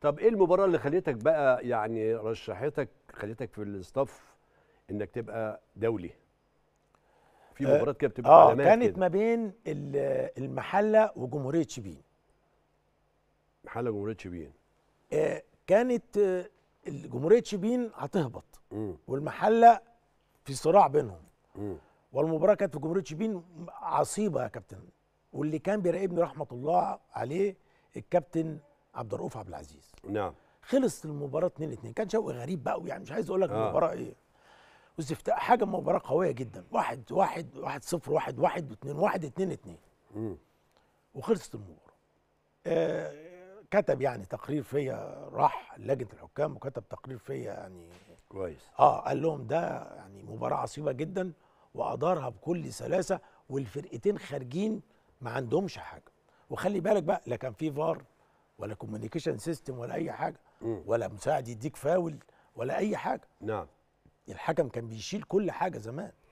طب ايه المباراه اللي خليتك بقى يعني رشحتك خليتك في الاستاف انك تبقى دولي في آه، مباراه كده بتبقى آه كانت كده. ما بين المحله وجمهوريه شبين محله جمهوريه شبين آه كانت آه، جمهوريه شبين هتهبط والمحله في صراع بينهم والمباراه كانت في جمهوريه شبين عصيبه يا كابتن واللي كان بيراقبني رحمه الله عليه الكابتن عبد الرؤوف عبد العزيز نعم خلص المباراه 2 2 كان شوقي غريب بقى يعني مش عايز اقول لك آه. المباراه ايه واستفتاء حاجه مباراه قويه جدا 1 1 1 0 1 1 و2 1 2 2 وخلصت المباراه آه كتب يعني تقرير فيا راح لجنه الحكام وكتب تقرير فيا يعني كويس اه قال لهم ده يعني مباراه عصيبه جدا وادارها بكل سلاسه والفرقتين خارجين ما عندهمش حاجه وخلي بالك بقى لا كان في فار ولا كوميونيكيشن سيستم ولا اي حاجه ولا مساعد يديك فاول ولا اي حاجه نعم الحكم كان بيشيل كل حاجه زمان